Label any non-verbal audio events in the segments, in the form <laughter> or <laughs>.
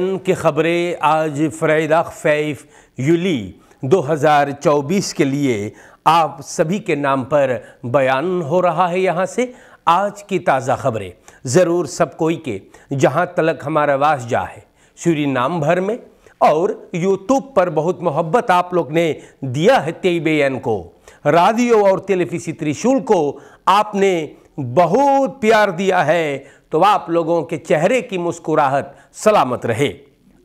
N की ख़बरें आज फ्रैदा फैफ यूली 2024 के लिए आप सभी के नाम पर बयान हो रहा है यहाँ से आज की ताज़ा खबरें ज़रूर सब कोई के जहाँ तलक हमारा वास जा है सूरी नाम भर में और यूट्यूब पर बहुत मोहब्बत आप लोग ने दिया है तेबेन को रेडियो और टेलीफिसी त्रिशूल को आपने बहुत प्यार दिया है तो आप लोगों के चेहरे की मुस्कुराहट सलामत रहे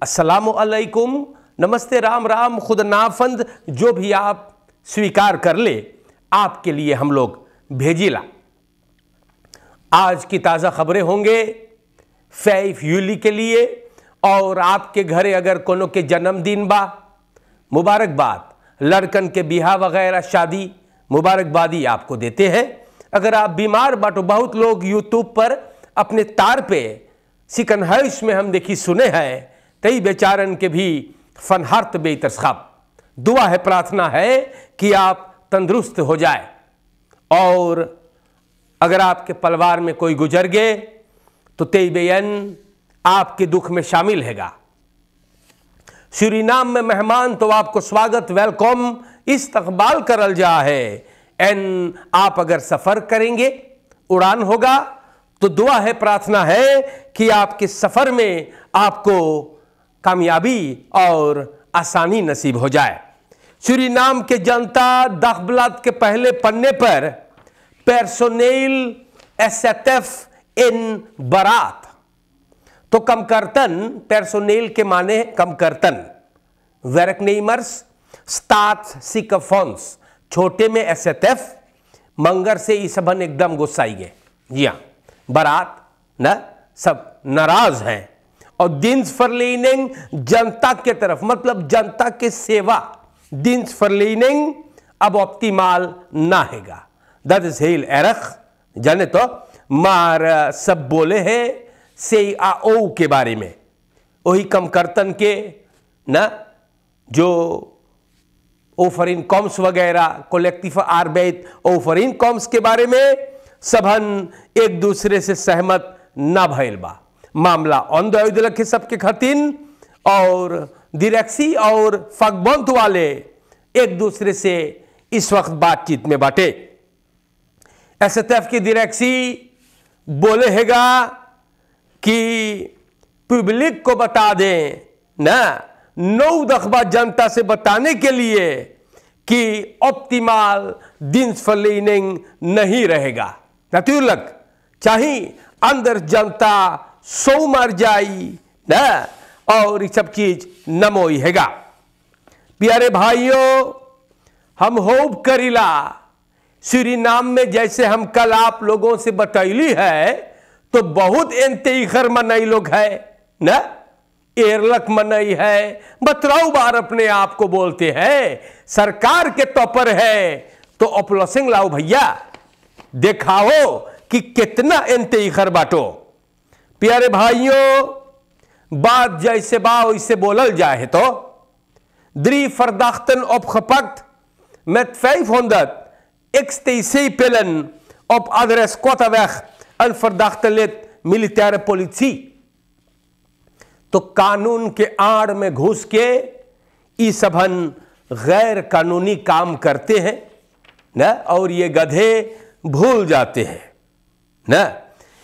असलकुम नमस्ते राम राम खुद नाफंद जो भी आप स्वीकार कर ले आपके लिए हम लोग भेजिला आज की ताज़ा खबरें होंगे फैफ यूली के लिए और आपके घरे अगर कोनो के जन्मदिन बा मुबारकबाद लड़कन के ब्याह वगैरह शादी मुबारकबादी आपको देते हैं अगर आप बीमार बाटो तो बहुत लोग यूट्यूब पर अपने तार पे सिकनहर्ष में हम देखी सुने हैं कई बेचारन के भी फनहार्त बेतरसाब दुआ है प्रार्थना है कि आप तंदुरुस्त हो जाए और अगर आपके परिवार में कोई गुजर गए तो तेबेन आपके दुख में शामिल हैगा नाम में मेहमान तो आपको स्वागत वेलकम इस्तकबाल करल जा है एन आप अगर सफ़र करेंगे उड़ान होगा तो दुआ है प्रार्थना है कि आपके सफ़र में आपको कामयाबी और आसानी नसीब हो जाए श्री नाम के जनता दखबलात के पहले पन्ने पर पेरसोनेल एफ इन बरात तो कमकर्तन पर्सोनेल के माने कमकर्तन वेरकनेमर्स स्तात सिकफोन्स छोटे में एफ मंगर से सबन एकदम गुस्साई गए जी हाँ बारात न सब नाराज हैं और दिन्स फरलीनिंग जनता के तरफ मतलब जनता के सेवा दिन्स फरलीनिंग अब ऑप्टिमाल ना हैगा दट इज हेल एरख जाने तो मार सब बोले हैं से आओ के बारे में वही कम करतन के ना जो ओफर कॉम्स वगैरह कोलेक्टिव आरबेत ओफर कॉम्स के बारे में सभन एक दूसरे से सहमत ना भैल बा मामला ऑन के सबके खतिन और दिरेक्सी और फगबंत वाले एक दूसरे से इस वक्त बातचीत में बाटे एस की दिरेक्सी बोले हैगा कि पब्लिक को बता दें ना नौ दखबा जनता से बताने के लिए कि ऑप्टिमल दिन फलिनिंग नहीं रहेगा Natuurlijk, चाहे अंदर जनता सौ मर जाई ना और ये सब चीज नमोई हैगा प्यारे भाइयों हम होप करीला श्री नाम में जैसे हम कल आप लोगों से बतैली है तो बहुत एनतेखर मनई लोग है ना एरलक मनई है बतराऊ बार अपने आप को बोलते हैं सरकार के टॉपर है तो ऑपलोसिंग लाओ भैया दिखाओ कि कितना इंतखर बाटो प्यारे भाइयों बात जैसे बा इसे बोलल जाए तो द्री फरदाख्तन ऑफ खपक मैं फैफ XTC-pillen op adres Kottaweg, een verdachte lid militaire politie. तो कानून के आड़ में घुस के ई सभन गैर कानूनी काम करते हैं ना और ये गधे भूल जाते हैं ना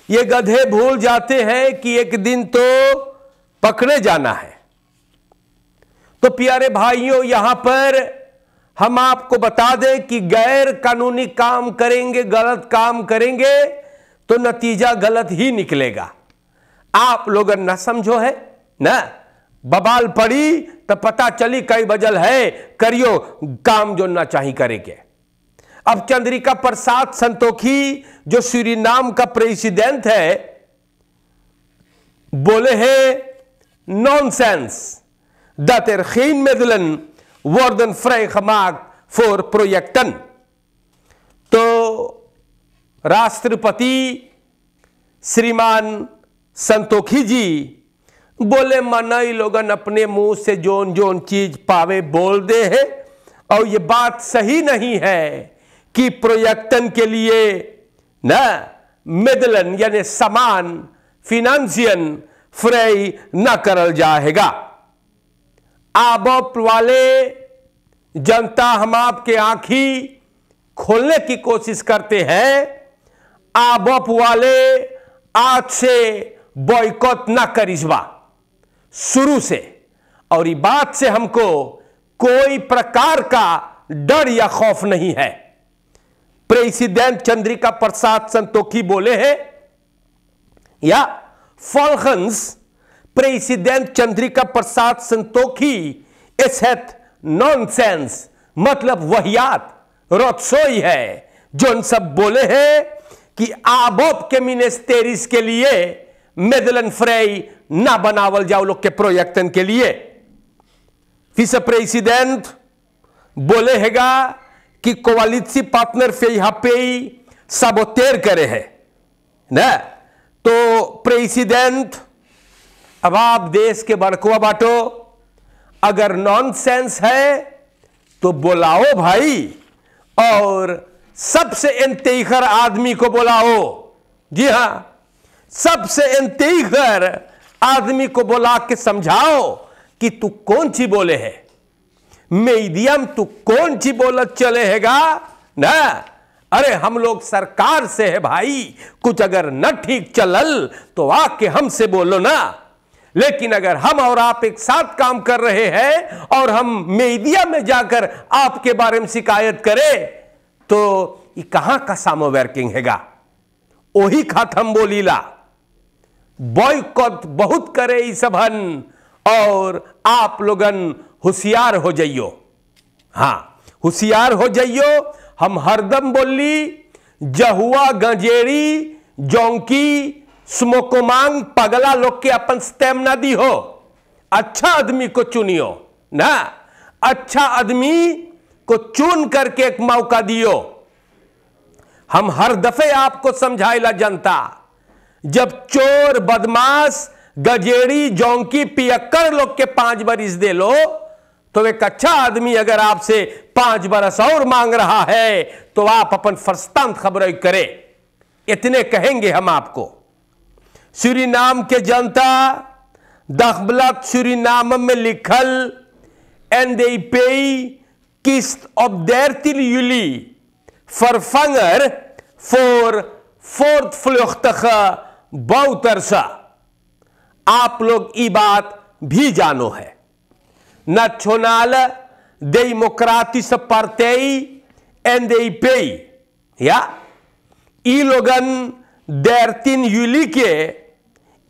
ये गधे भूल जाते हैं कि एक दिन तो पकड़े जाना है तो प्यारे भाइयों यहां पर हम आपको बता दें कि गैर कानूनी काम करेंगे गलत काम करेंगे तो नतीजा गलत ही निकलेगा आप लोग न समझो है ना बबाल पड़ी तो पता चली कई बजल है करियो काम जो ना चाहिए करेंगे अब चंद्रिका प्रसाद संतोखी जो श्री नाम का प्रेसिडेंट है बोले हैं nonsense sense er geen middelen worden vrijgemaakt फॉर प्रोजेक्टन तो राष्ट्रपति श्रीमान संतोखी जी बोले ही लोगन अपने मुंह से जोन जोन चीज पावे बोल दे है और ये बात सही नहीं है की प्रोजेक्टन के लिए न मिदलन यानी समान फिनांसियन फ्रेय न करल जाएगा आब वाले जनता हम आपके आंखी खोलने की कोशिश करते हैं आबप वाले आज से बॉयकॉट ना करिश्वा शुरू से और ये बात से हमको कोई प्रकार का डर या खौफ नहीं है प्रेसिडेंट चंद्रिका प्रसाद संतोखी बोले हैं या फॉल्खंस प्रेसिडेंट चंद्रिका प्रसाद संतोखी इस नॉनसेंस मतलब वहियात रोत्सोई है जो उन सब बोले हैं कि आबोप के मिनिस्टेरिस के लिए मेदलन फ्रेई ना बनावल जाओ लोग के प्रोजेक्टन के लिए फिर प्रेसिडेंट बोले हैगा कि कोवालिसी पार्टनर से यहां पे ही सबोतेर करे है न तो प्रेसिडेंट अब आप देश के बड़कुआ बांटो अगर नॉनसेंस है तो बोलाओ भाई और सबसे इंतखर आदमी को बोलाओ जी हां सबसे इंतखर आदमी को बुला के समझाओ कि तू कौन सी बोले है मीडियम तू कौन सी बोलत चले हैगा ना अरे हम लोग सरकार से है भाई कुछ अगर न ठीक चलल तो आके हमसे बोलो ना लेकिन अगर हम और आप एक साथ काम कर रहे हैं और हम मीडिया में जाकर आपके बारे में शिकायत करें तो ये कहां का सामो वर्किंग हैगा वही खत्म बोलीला बॉयकॉट बहुत करे इस सबन और आप लोगन होशियार हो जइयो हाँ होशियार हो जइयो हम हरदम बोली जहुआ गंजेरी जौकी स्मोकोमांग पगला लोग के अपन स्टेमना दी हो अच्छा आदमी को चुनियो ना अच्छा आदमी को चुन करके एक मौका दियो हम हर दफे आपको ला जनता जब चोर बदमाश गजेरी जौंकी पियक्कर लोग के पांच बरिस दे लो तो एक अच्छा आदमी अगर आपसे पांच बरस और मांग रहा है तो आप अपन फरस्तान खबर करें इतने कहेंगे हम आपको श्री नाम के जनता दखबलत श्री नाम में लिखल एंड दे पे किस्त ऑफ देर तिल यूली फॉर फंगर फोर फोर्थ फ्लोख्तख बहुत आप लोग ई बात भी जानो है nationale democratische partij NDP. Ja, ilogan 13 juli के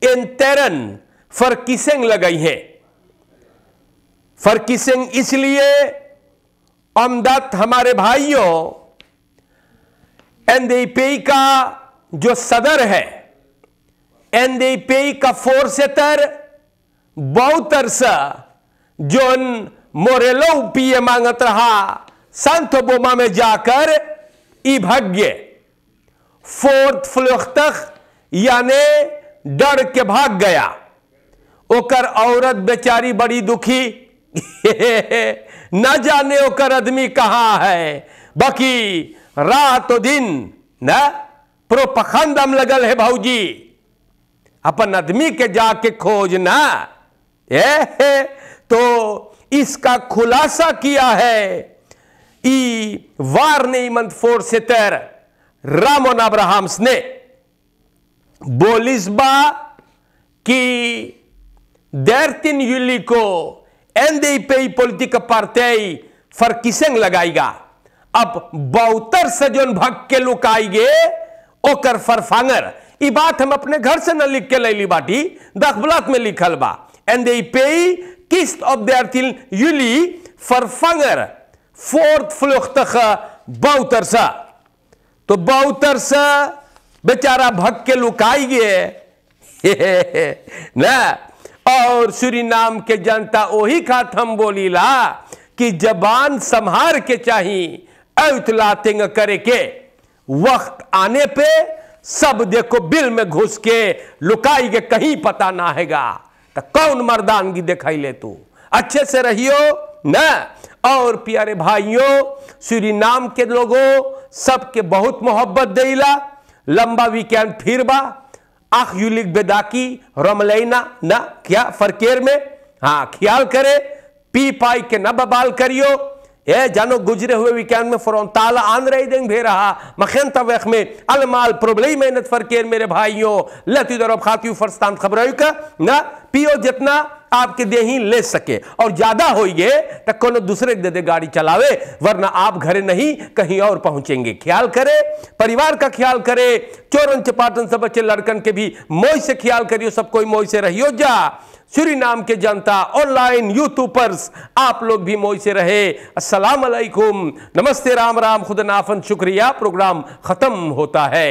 इंतरन फरकिसेंग लगाई है फरकिसेंग इसलिए अमदत हमारे भाइयों एनडीपी का जो सदर है एनडीपी का फोर्सेतर बहुतर सा जोन मोरेलो पिए मांगत रहा संत बोमा में जाकर इभग्य फोर्थ फ्लोख तक यानी डर के भाग गया ओकर औरत बेचारी बड़ी दुखी <laughs> न जाने ओकर आदमी कहाँ है बाकी रात दिन न प्रोपखंड लगल है भाजी अपन आदमी के जाके खोज ना <laughs> ए तो इसका खुलासा किया है ई वार वारनेमंत फोर्सेतर रामोन अब्राहम्स ने बोलिस्बा की dertin पे NDP politika फर फरकिसेंग लगाएगा अब बहुतर से जोन भग के लुक आएंगे ओकर फरफांगर ये बात हम अपने घर से न लिख के ले ली बाटी दखबलात में लिखल बा पे kiest op dertien juli vervanger voortvluchtige Boutersa. तो बाउतर बेचारा भग के लुकाई गए <laughs> ना और श्री नाम के जनता वही खात हम बोली ला कि जबान संहार के चाहिए तिंग करे के वक्त आने पे सब देखो बिल में घुस के लुकाई के कहीं पता ना हैगा तो कौन मर्दानगी ले तू अच्छे से रहियो न और प्यारे भाइयों श्री नाम के लोगों सबके बहुत मोहब्बत देला लंबा वीकेंड फिर बा आख यूलिक बेदाकी रमलैना न क्या फरकेर में हाँ ख्याल करे पी पाई के न बबाल करियो ये जानो गुजरे हुए ඒ ජන ගුජර විකන්ම ෆොරොන් තාල ආන්රයිදෙන් බේරහා මකන් तवख में अलमाल प्रॉब्लम मेहनत फरकेर मेरे भाइयों लती दरब खाती फरस्तान खबरायु का ना पियो जितना आपके देही ले सके और ज्यादा होइए तो कोनो दूसरे दे दे गाड़ी चलावे वरना आप घरे नहीं कहीं और पहुंचेंगे ख्याल करे परिवार का ख्याल करे चोरन चपाटन से बच्चे लड़कन के भी मोह से ख्याल करियो सब कोई मोह से रहियो जा श्री नाम के जनता ऑनलाइन यूट्यूबर्स आप लोग भी मोई से रहे अस्सलाम वालेकुम नमस्ते राम राम खुद नाफन शुक्रिया प्रोग्राम ख़त्म होता है